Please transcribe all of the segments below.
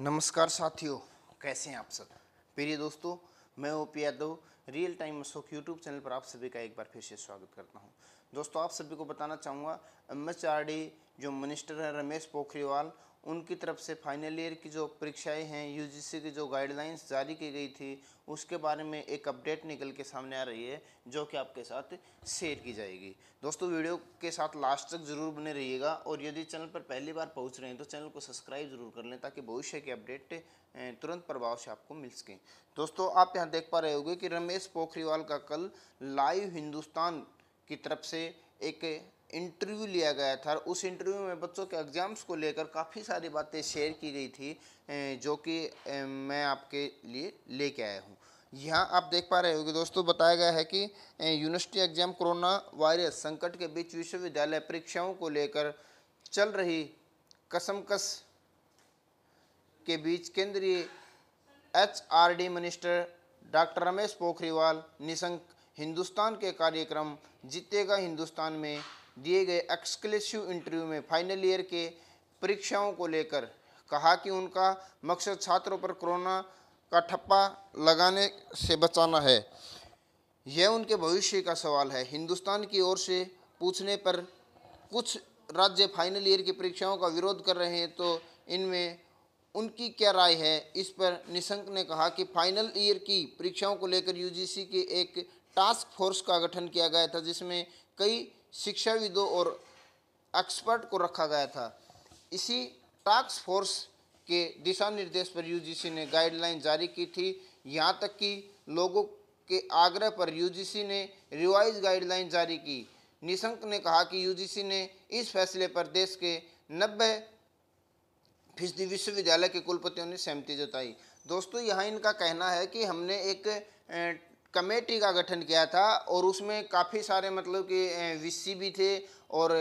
नमस्कार साथियों कैसे हैं आप सब प्रिय दोस्तों मैं O P Yadav real time Ashok YouTube channel पर आप सभी का एक बार फिर से स्वागत करता हूं दोस्तों आप सभी को बताना चाहूँगा एम एच आर डी जो मिनिस्टर हैं रमेश पोखरीवाल उनकी तरफ से फाइनल ईयर की जो परीक्षाएं हैं यूजीसी की जो गाइडलाइंस जारी की गई थी उसके बारे में एक अपडेट निकल के सामने आ रही है जो कि आपके साथ शेयर की जाएगी दोस्तों वीडियो के साथ लास्ट तक ज़रूर बने रहिएगा और यदि चैनल पर पहली बार पहुँच रहे हैं तो चैनल को सब्सक्राइब ज़रूर कर लें ताकि भविष्य के अपडेट तुरंत प्रभाव से आपको मिल सकें दोस्तों आप यहाँ देख पा रहे होंगे कि रमेश पोखरीवाल का कल लाइव हिंदुस्तान की तरफ से एक इंटरव्यू लिया गया था उस इंटरव्यू में बच्चों के एग्ज़ाम्स को लेकर काफ़ी सारी बातें शेयर की गई थी जो कि मैं आपके लिए लेके आया हूँ यहाँ आप देख पा रहे हो कि दोस्तों बताया गया है कि यूनिवर्सिटी एग्जाम कोरोना वायरस संकट के बीच विश्वविद्यालय परीक्षाओं को लेकर चल रही कसमकस के बीच केंद्रीय H R D minister doctor Ramesh Pokhriyal Nishank Hindustan के कार्यक्रम जीतेगा हिंदुस्तान में दिए गए एक्सक्लूसिव इंटरव्यू में फाइनल ईयर के परीक्षाओं को लेकर कहा कि उनका मकसद छात्रों पर कोरोना का ठप्पा लगाने से बचाना है यह उनके भविष्य का सवाल है हिंदुस्तान की ओर से पूछने पर कुछ राज्य फाइनल ईयर की परीक्षाओं का विरोध कर रहे हैं तो इनमें उनकी क्या राय है इस पर निशंक ने कहा कि फाइनल ईयर की परीक्षाओं को लेकर यूजीसी के एक टास्क फोर्स का गठन किया गया था जिसमें कई शिक्षाविदों और एक्सपर्ट को रखा गया था इसी टास्क फोर्स के दिशा निर्देश पर यूजीसी ने गाइडलाइन जारी की थी यहाँ तक कि लोगों के आग्रह पर यूजीसी ने रिवाइज गाइडलाइन जारी की निशंक ने कहा कि यूजीसी ने इस फैसले पर देश के नब्बे फीसदी विश्वविद्यालय के कुलपतियों ने सहमति जताई दोस्तों यहाँ इनका कहना है कि हमने एक कमेटी का गठन किया था और उसमें काफ़ी सारे मतलब कि विषि भी थे और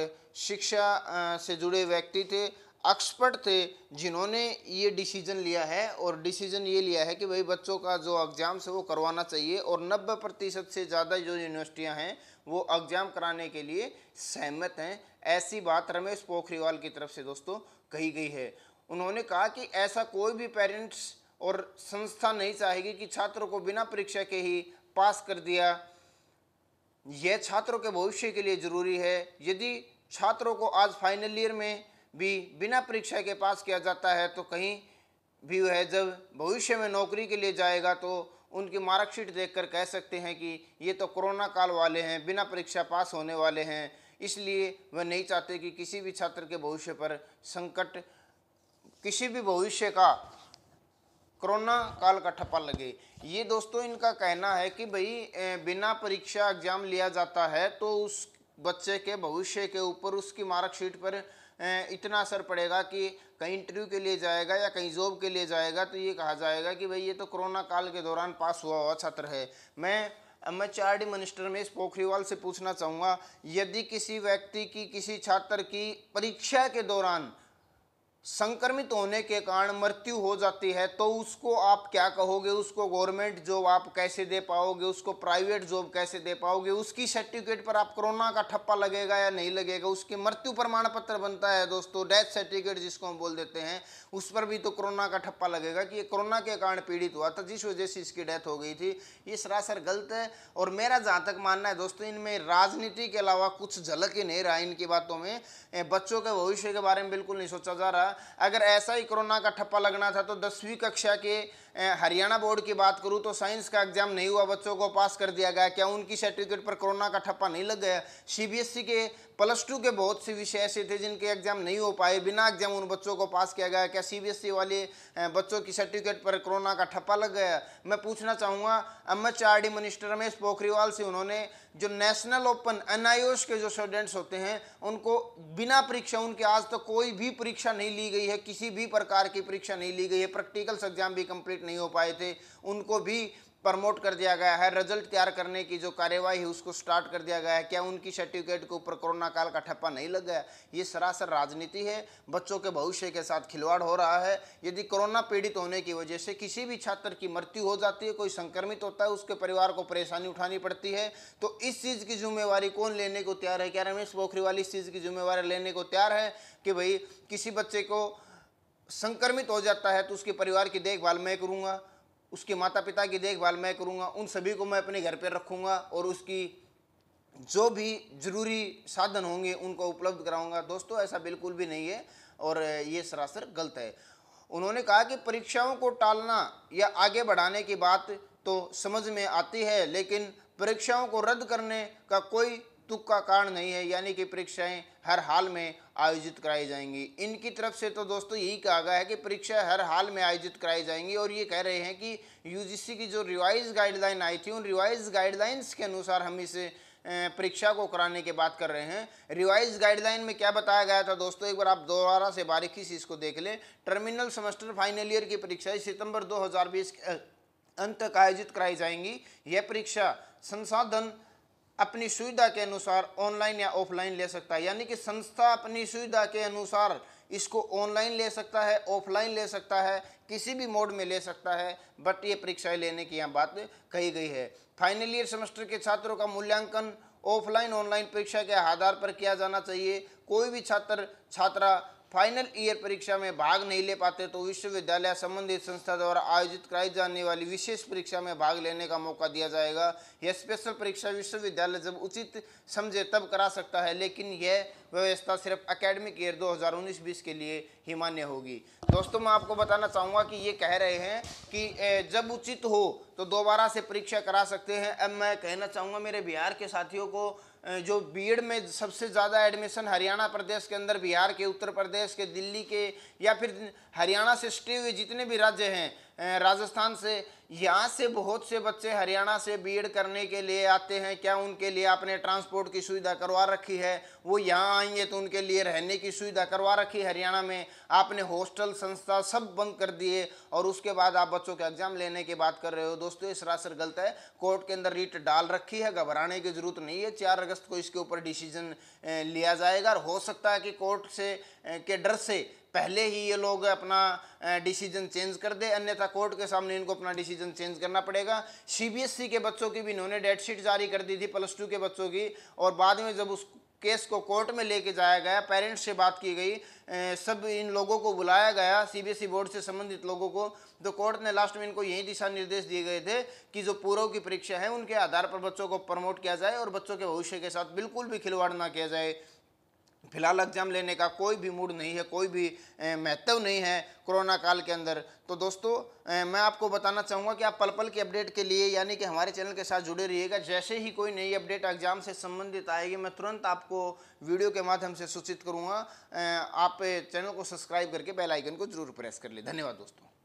शिक्षा से जुड़े व्यक्ति थे एक्सपर्ट थे जिन्होंने ये डिसीज़न लिया है और डिसीज़न ये लिया है कि भाई बच्चों का जो एग्ज़ाम से वो करवाना चाहिए और नब्बे प्रतिशत से ज़्यादा जो यूनिवर्सिटियाँ हैं वो एग्ज़ाम कराने के लिए सहमत हैं ऐसी बात रमेश पोखरीवाल की तरफ से दोस्तों कही गई है उन्होंने कहा कि ऐसा कोई भी पेरेंट्स और संस्था नहीं चाहेगी कि छात्रों को बिना परीक्षा के ही पास कर दिया यह छात्रों के भविष्य के लिए ज़रूरी है यदि छात्रों को आज फाइनल ईयर में भी बिना परीक्षा के पास किया जाता है तो कहीं भी वह जब भविष्य में नौकरी के लिए जाएगा तो उनकी मार्कशीट देखकर कह सकते हैं कि ये तो कोरोना काल वाले हैं बिना परीक्षा पास होने वाले हैं इसलिए वह नहीं चाहते कि किसी भी छात्र के भविष्य पर संकट किसी भी भविष्य का कोरोना काल का ठप्पा लगे ये दोस्तों इनका कहना है कि भाई बिना परीक्षा एग्जाम लिया जाता है तो उस बच्चे के भविष्य के ऊपर उसकी मार्कशीट पर इतना असर पड़ेगा कि कहीं इंटरव्यू के लिए जाएगा या कहीं जॉब के लिए जाएगा तो ये कहा जाएगा कि भाई ये तो कोरोना काल के दौरान पास हुआ हुआ छात्र है मैं मैं चार्ड मिनिस्टर में इस पोखरीवाल से पूछना चाहूँगा यदि किसी व्यक्ति की किसी छात्र की परीक्षा के दौरान संक्रमित होने के कारण मृत्यु हो जाती है तो उसको आप क्या कहोगे उसको गवर्नमेंट जॉब आप कैसे दे पाओगे उसको प्राइवेट जॉब कैसे दे पाओगे उसकी सर्टिफिकेट पर आप कोरोना का ठप्पा लगेगा या नहीं लगेगा उसकी मृत्यु प्रमाण पत्र बनता है दोस्तों डेथ सर्टिफिकेट जिसको हम बोल देते हैं उस पर भी तो कोरोना का ठप्पा लगेगा कि ये कोरोना के कारण पीड़ित हुआ था जिस वजह से इसकी डेथ हो गई थी ये सरासर गलत है और मेरा जहाँ तक मानना है दोस्तों इनमें राजनीति के अलावा कुछ झलक ही नहीं रहा इनकी बातों में बच्चों के भविष्य के बारे में बिल्कुल नहीं सोचा जा रहा अगर ऐसा ही कोरोना का ठप्पा लगना था तो दसवीं कक्षा के हरियाणा बोर्ड की बात करूँ तो साइंस का एग्जाम नहीं हुआ बच्चों को पास कर दिया गया क्या उनकी सर्टिफिकेट पर कोरोना का ठप्पा नहीं लग गया सी e के प्लस टू के बहुत से विषय ऐसे थे जिनके एग्जाम नहीं हो पाए बिना एग्जाम उन बच्चों को पास किया गया क्या सी e वाले बच्चों की सर्टिफिकेट पर कोरोना का ठप्पा लग गया मैं पूछना चाहूँगा M H R D minister Ramesh Pokhriyal से उन्होंने जो नेशनल ओपन एन के जो स्टूडेंट्स होते हैं उनको बिना परीक्षा उनके आज तक तो कोई भी परीक्षा नहीं ली गई है किसी भी प्रकार की परीक्षा नहीं ली गई है प्रैक्टिकल्स एग्जाम भी कंप्लीट नहीं हो पाए थे उनको भी प्रमोट कर दिया गया है रिजल्ट तैयार करने की जो कार्यवाही है उसको स्टार्ट कर दिया गया है क्या उनकी सर्टिफिकेट के ऊपर कोरोना काल का ठप्पा नहीं लग गया ये सरासर राजनीति है बच्चों के भविष्य के साथ खिलवाड़ हो रहा है यदि कोरोना पीड़ित होने की वजह से किसी भी छात्र की मृत्यु हो जाती है कोई संक्रमित होता है उसके परिवार को परेशानी उठानी पड़ती है तो इस चीज़ की जिम्मेवारी कौन लेने को तैयार है क्या रमेश पोखरीवाल इस चीज़ की जिम्मेवारी लेने को तैयार है कि भाई किसी बच्चे को संक्रमित हो जाता है तो उसके परिवार की देखभाल मैं करूँगा उसके माता पिता की देखभाल मैं करूँगा उन सभी को मैं अपने घर पर रखूँगा और उसकी जो भी ज़रूरी साधन होंगे उनको उपलब्ध कराऊंगा दोस्तों ऐसा बिल्कुल भी नहीं है और ये सरासर गलत है उन्होंने कहा कि परीक्षाओं को टालना या आगे बढ़ाने की बात तो समझ में आती है लेकिन परीक्षाओं को रद्द करने का कोई तुक का कारण नहीं है यानी कि परीक्षाएं हर हाल में आयोजित कराई जाएंगी इनकी तरफ से तो दोस्तों यही कहा गया है कि परीक्षा हर हाल में आयोजित कराई जाएंगी और ये कह रहे हैं कि यूजीसी की जो रिवाइज गाइडलाइन आई थी उन रिवाइज गाइडलाइंस के अनुसार हम इसे परीक्षा को कराने की बात कर रहे हैं रिवाइज गाइडलाइन में क्या बताया गया था दोस्तों एक बार आप दोबारा से बारीकी से इसको देख लें टर्मिनल सेमेस्टर फाइनल ईयर की परीक्षा सितंबर 2020 के अंत तक आयोजित कराई जाएंगी यह परीक्षा संसाधन अपनी सुविधा के अनुसार ऑनलाइन या ऑफलाइन ले सकता है यानी कि संस्था अपनी सुविधा के अनुसार इसको ऑनलाइन ले सकता है ऑफलाइन ले सकता है किसी भी मोड में ले सकता है बट ये परीक्षाएं लेने की यहाँ बात कही गई है फाइनल ईयर सेमेस्टर के छात्रों का मूल्यांकन ऑफलाइन ऑनलाइन परीक्षा के आधार पर किया जाना चाहिए कोई भी छात्र छात्रा फाइनल ईयर परीक्षा में भाग नहीं ले पाते तो विश्वविद्यालय संबंधित संस्था द्वारा आयोजित कराई जाने वाली विशेष परीक्षा में भाग लेने का मौका दिया जाएगा यह स्पेशल परीक्षा विश्वविद्यालय जब उचित समझे तब करा सकता है लेकिन यह व्यवस्था सिर्फ अकेडमिक ईयर 2019-20 के लिए ही मान्य होगी दोस्तों मैं आपको बताना चाहूँगा कि ये कह रहे हैं कि जब उचित हो तो दोबारा से परीक्षा करा सकते हैं अब मैं कहना चाहूँगा मेरे बिहार के साथियों को जो बी में सबसे ज़्यादा एडमिशन हरियाणा प्रदेश के अंदर बिहार के उत्तर प्रदेश के दिल्ली के या फिर हरियाणा से सटे हुए जितने भी राज्य हैं राजस्थान से यहाँ से बहुत से बच्चे हरियाणा से बीएड करने के लिए आते हैं क्या उनके लिए आपने ट्रांसपोर्ट की सुविधा करवा रखी है वो यहाँ आएंगे तो उनके लिए रहने की सुविधा करवा रखी हरियाणा में आपने हॉस्टल संस्था सब बंद कर दिए और उसके बाद आप बच्चों के एग्जाम लेने की बात कर रहे हो दोस्तों ये सरासर गलत है कोर्ट के अंदर रीट डाल रखी है घबराने की जरूरत नहीं है चार अगस्त को इसके ऊपर डिसीजन लिया जाएगा और हो सकता है कि कोर्ट से के डर से पहले ही ये लोग अपना डिसीजन चेंज कर दे अन्यथा कोर्ट के सामने इनको अपना डिसीजन चेंज करना पड़ेगा सीबीएसई e के बच्चों की भी इन्होंने डेटशीट जारी कर दी थी प्लस टू के बच्चों की और बाद में जब उस केस को कोर्ट में लेके जाया गया पेरेंट्स से बात की गई सब इन लोगों को बुलाया गया सीबीएसई बोर्ड e से संबंधित लोगों को तो कोर्ट ने लास्ट में इनको यही दिशा निर्देश दिए गए थे कि जो पूर्व की परीक्षा है उनके आधार पर बच्चों को प्रमोट किया जाए और बच्चों के भविष्य के साथ बिल्कुल भी खिलवाड़ ना किया जाए फिलहाल एग्ज़ाम लेने का कोई भी मूड नहीं है कोई भी महत्व नहीं है कोरोना काल के अंदर तो दोस्तों मैं आपको बताना चाहूँगा कि आप पल पल के अपडेट के लिए यानी कि हमारे चैनल के साथ जुड़े रहिएगा जैसे ही कोई नई अपडेट एग्ज़ाम से संबंधित आएगी मैं तुरंत आपको वीडियो के माध्यम से सूचित करूँगा आप चैनल को सब्सक्राइब करके बेलाइकन को जरूर प्रेस कर ले धन्यवाद दोस्तों